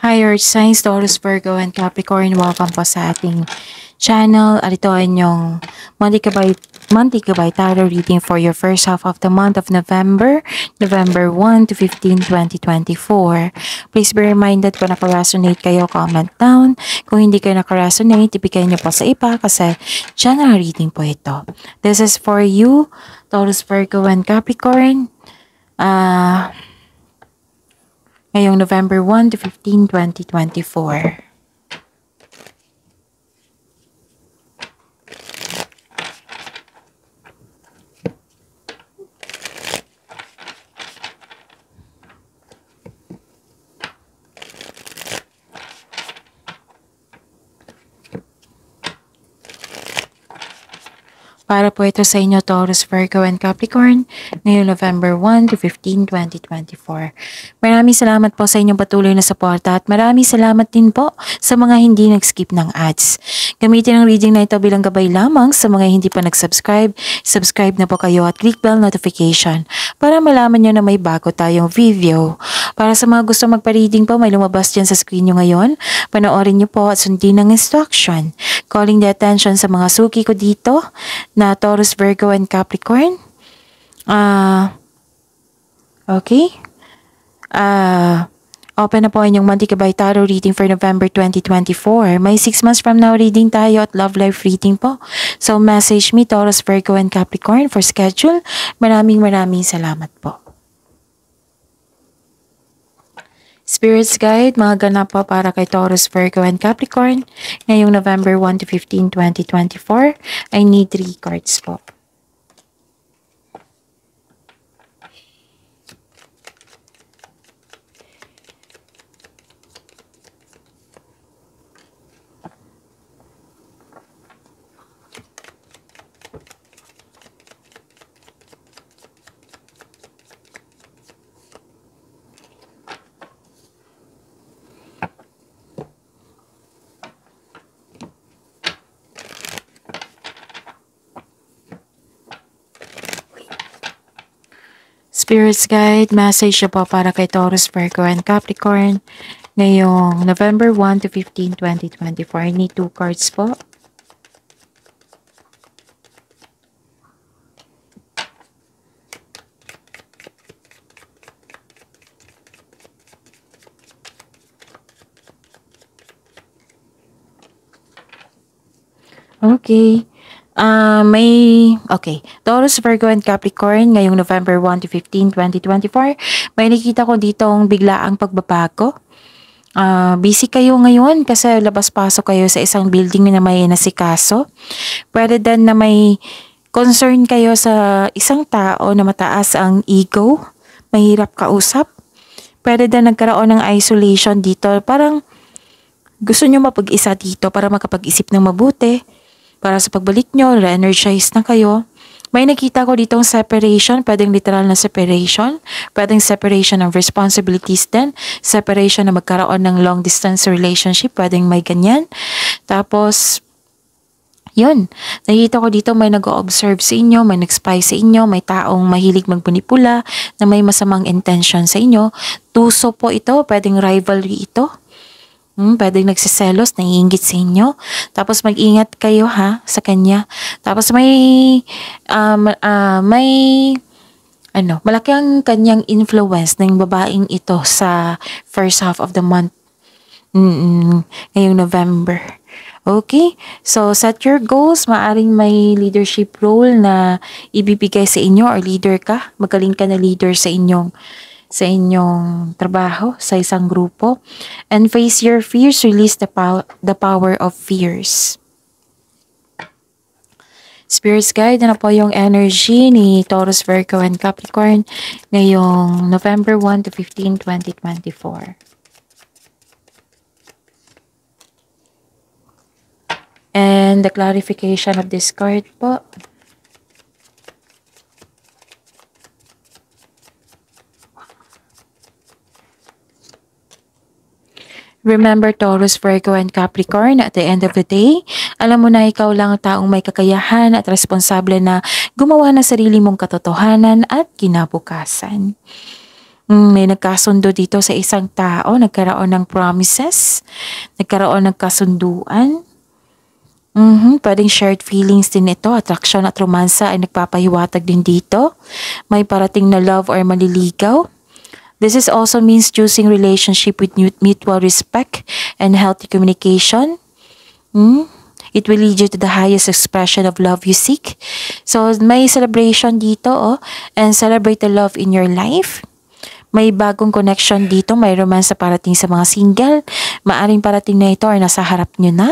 Hi Earth Signs, Taurus, Virgo, and Capricorn. Welcome po sa ating channel. At ay inyong monthly kabay, monthly kabay tarot reading for your first half of the month of November, November 1 to 15, 2024. Please be reminded kung nakaresonate kayo, comment down. Kung hindi kayo nakaresonate, ibigay niyo po sa iba kasi channel reading po ito. This is for you, Taurus, Virgo, and Capricorn. Ah... Uh, ngayong November 1 to 15, 2024. Para po ito sa inyo Taurus, Virgo, and Capricorn ngayong November 1 to 15, 2024. Maraming salamat po sa inyong patuloy na suporta at maraming salamat din po sa mga hindi nag-skip ng ads. Gamitin ang reading na ito bilang gabay lamang sa mga hindi pa nag-subscribe. Subscribe na po kayo at click bell notification para malaman nyo na may bago tayong video. Para sa mga gusto magpa-reading po, may lumabas dyan sa screen nyo ngayon. Panoorin nyo po at sundin ang instruction. Calling the attention sa mga suki ko dito na Taurus, Virgo, and Capricorn. Uh, okay. Uh, open na po inyong Monthly Kabay Tarot reading for November 2024. May 6 months from now reading tayo at love life reading po. So message me Taurus, Virgo, and Capricorn for schedule. Maraming maraming salamat po. Spirits Guide, mga ganap po para kay Taurus, Virgo, and Capricorn ngayong November 1 to 15, 2024. I need 3 cards po. Spirit's Guide, message po para kay Taurus, Virgo, and Capricorn ngayong November 1 to 15, 2024. Need two cards po. Okay. Uh, may, okay, Taurus, Virgo, and Capricorn ngayong November 1 to 15, 2024, may nakita ko ditong biglaang pagbabago. Uh, busy kayo ngayon kasi labas-pasok kayo sa isang building na may nasikaso. Pwede din na may concern kayo sa isang tao na mataas ang ego, mahirap kausap. Pwede din nagkaroon ng isolation dito. Parang gusto nyo mapag-isa dito para makapag-isip ng mabuti para sa pagbalik nyo, re-energize na kayo. May nakita ko ditong separation, pwedeng literal na separation, pwedeng separation ng responsibilities din, separation na magkaroon ng long distance relationship, pwedeng may ganyan. Tapos, yun, nakita ko dito may nag-observe sa inyo, may nag-spy sa inyo, may taong mahilig magpunipula, na may masamang intention sa inyo. Tuso po ito, pwedeng rivalry ito. Hmm, pwedeng nagsiselos, naiingit sa inyo. Tapos mag-ingat kayo ha sa kanya. Tapos may um, uh, may ano, malaki ang kanyang influence ng babaeng ito sa first half of the month mm, ngayong November. Okay? So, set your goals. Maaring may leadership role na ibibigay sa inyo or leader ka. Magaling ka na leader sa inyong sa inyong trabaho, sa isang grupo. And face your fears, release the, pow the power of fears. Spirits Guide na ano po yung energy ni Taurus, Virgo, and Capricorn ngayong November 1 to 15, 2024. And the clarification of this card po. Remember Taurus, Virgo, and Capricorn, at the end of the day, alam mo na ikaw lang taong may kakayahan at responsable na gumawa ng sarili mong katotohanan at kinabukasan. Hmm, may nagkasundo dito sa isang tao, nagkaroon ng promises, nagkaroon ng kasunduan. Mm-hmm, pwedeng shared feelings din ito, attraction at romansa ay nagpapahiwatag din dito. May parating na love or maliligaw This is also means choosing relationship with mutual respect and healthy communication. Hmm? It will lead you to the highest expression of love you seek. So, may celebration dito, oh. And celebrate the love in your life. May bagong connection dito. May romance sa parating sa mga single. Maaring parating na ito or nasa harap nyo na.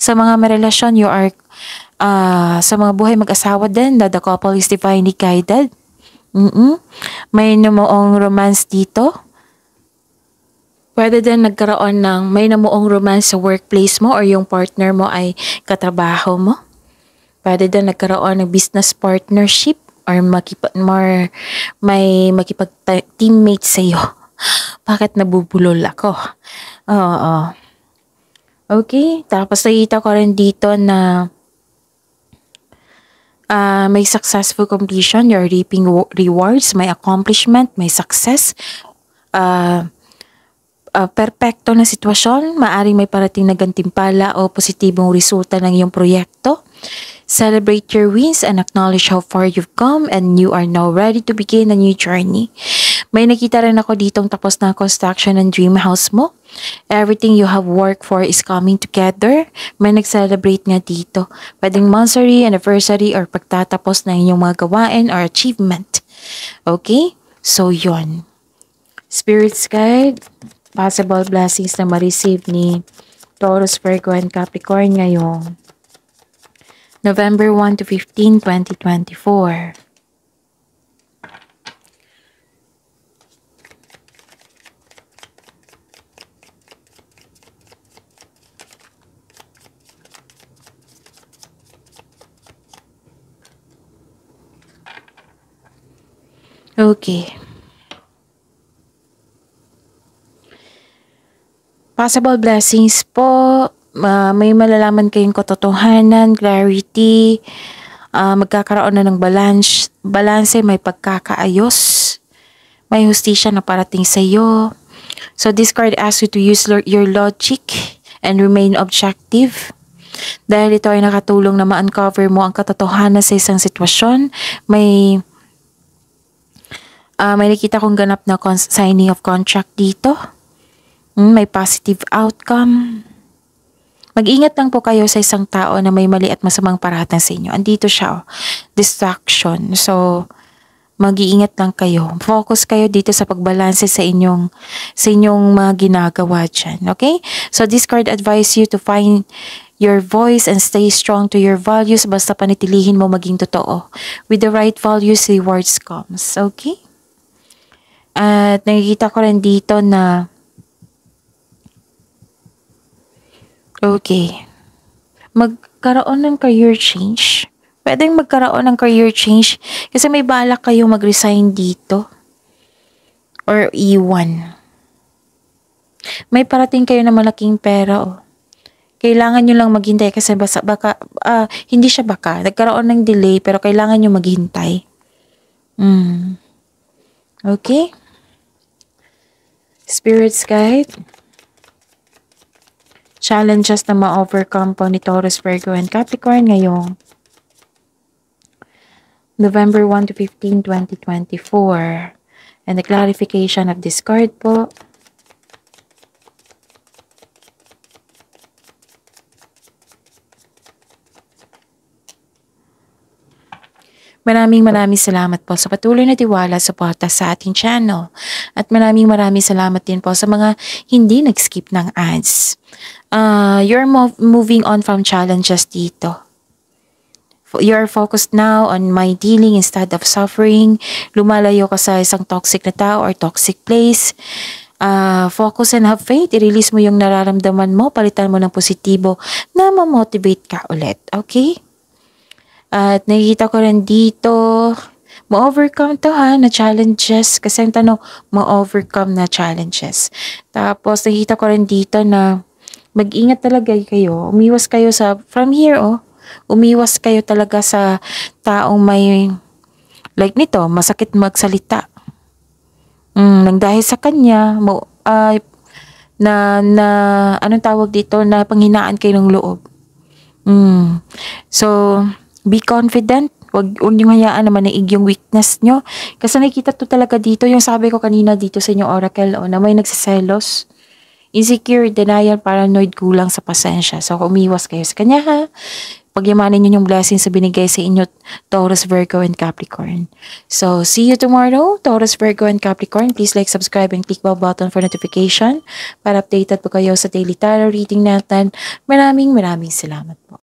Sa mga marelasyon, you are, uh, sa mga buhay mag-asawa din that the couple is divinely guided. Mm-mm. May namuong romance dito. Pwede din nagkaroon ng may namuong romance sa workplace mo or yung partner mo ay katrabaho mo. Pwede din nagkaroon ng business partnership or makipag more may makipag teammate sa iyo. Bakit nabubulol ako? Oo. Okay, tapos nakita ko rin dito na uh, may successful completion, you're reaping rewards, may accomplishment, may success, uh, uh, perpekto na sitwasyon, maaring may parating na gantimpala o positibong resulta ng iyong proyekto. Celebrate your wins and acknowledge how far you've come and you are now ready to begin a new journey. May nakita rin ako ditong tapos na construction ng dream house mo. Everything you have worked for is coming together. May nag-celebrate nga dito. Pwedeng monthsary, anniversary, or pagtatapos na inyong mga gawain or achievement. Okay? So, yon. Spirits Guide, possible blessings na ma-receive ni Taurus, Virgo, and Capricorn ngayong November 1 to 15, 2024. Okay. Possible blessings po uh, may malalaman kayong katotohanan, clarity, uh, magkakaroon na ng balance, balance may pagkakaayos, may hustisya na parating sa iyo. So this card asks you to use your logic and remain objective. Dahil ito ay nakatulong na ma-uncover mo ang katotohanan sa isang sitwasyon, may uh, may nakita kong ganap na signing of contract dito. Mm, may positive outcome. Mag-ingat lang po kayo sa isang tao na may mali at masamang paratan sa inyo. Andito siya, oh. distraction. So, mag-iingat lang kayo. Focus kayo dito sa pagbalanse sa inyong sa inyong mga ginagawa dyan. Okay? So, this card advise you to find your voice and stay strong to your values basta panitilihin mo maging totoo. With the right values, rewards comes. Okay? At nakikita ko rin dito na Okay. Magkaroon ng career change? Pwedeng magkaroon ng career change kasi may balak kayo mag-resign dito or iwan. May parating kayo na malaking pera oh. Kailangan nyo lang maghintay kasi basa, baka, uh, hindi siya baka. Nagkaroon ng delay pero kailangan nyo maghintay. Mm. Okay. Spirits guide challenges na ma-overcome po ni Taurus, Virgo, and Capricorn ngayong November 1 to 15, 2024. And the clarification of this card po Maraming maraming salamat po sa patuloy na tiwala at suporta sa ating channel. At maraming maraming salamat din po sa mga hindi nag-skip ng ads. Uh, you're mov moving on from challenges dito. You're focused now on my dealing instead of suffering. Lumalayo ka sa isang toxic na tao or toxic place uh, focus and have faith. I-release mo yung nararamdaman mo, palitan mo ng positibo na ma-motivate ka ulit. Okay? At nakikita ko rin dito, ma-overcome to ha, na challenges. Kasi ang tanong, ma-overcome na challenges. Tapos nakikita ko rin dito na mag-ingat talaga kayo. Umiwas kayo sa, from here oh, umiwas kayo talaga sa taong may, like nito, masakit magsalita. Mm, nang dahil sa kanya, mo, uh, na, na, anong tawag dito, na panghinaan kayo ng loob. Mm. So, Be confident. Huwag, huwag hayaan naman na yung weakness nyo. Kasi nakikita to talaga dito, yung sabi ko kanina dito sa inyong oracle, o, oh, na may nagsiselos. Insecure, denial, paranoid, kulang sa pasensya. So, umiwas kayo sa kanya ha. Pagyamanin nyo yung blessings sa binigay sa inyo, Taurus, Virgo, and Capricorn. So, see you tomorrow, Taurus, Virgo, and Capricorn. Please like, subscribe, and click bell button for notification para updated po kayo sa daily tarot reading natin. Maraming maraming salamat po.